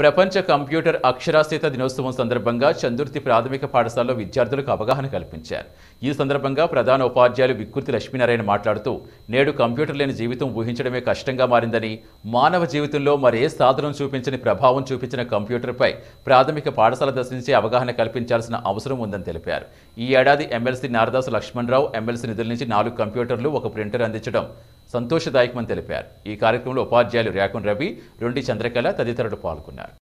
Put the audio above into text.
ప్రపంచ కంప్యూటర్ అక్షరాస్యత దినోత్సవం సందర్భంగా చందుర్తి ప్రాథమిక పాఠశాలలో విద్యార్థులకు అవగాహన కల్పించారు ఈ సందర్భంగా ప్రధాన ఉపాధ్యాయులు వికృతి లక్ష్మీనారాయణ మాట్లాడుతూ నేడు కంప్యూటర్ లేని జీవితం ఊహించడమే కష్టంగా మారిందని మానవ జీవితంలో మరే సాధనం చూపించని ప్రభావం చూపించిన కంప్యూటర్పై ప్రాథమిక పాఠశాల దశ నుంచి అవగాహన కల్పించాల్సిన అవసరం ఉందని తెలిపారు ఈ ఏడాది ఎమ్మెల్సీ నారదాసు లక్ష్మణరావు ఎమ్మెల్సీ నిధుల నుంచి నాలుగు కంప్యూటర్లు ఒక ప్రింటర్ అందించడం సంతోషదాయకమని తెలిపారు ఈ కార్యక్రమంలో ఉపాధ్యాయులు ర్యాకున్ రవి రెండి చంద్రకళ తదితరులు పాల్గొన్నారు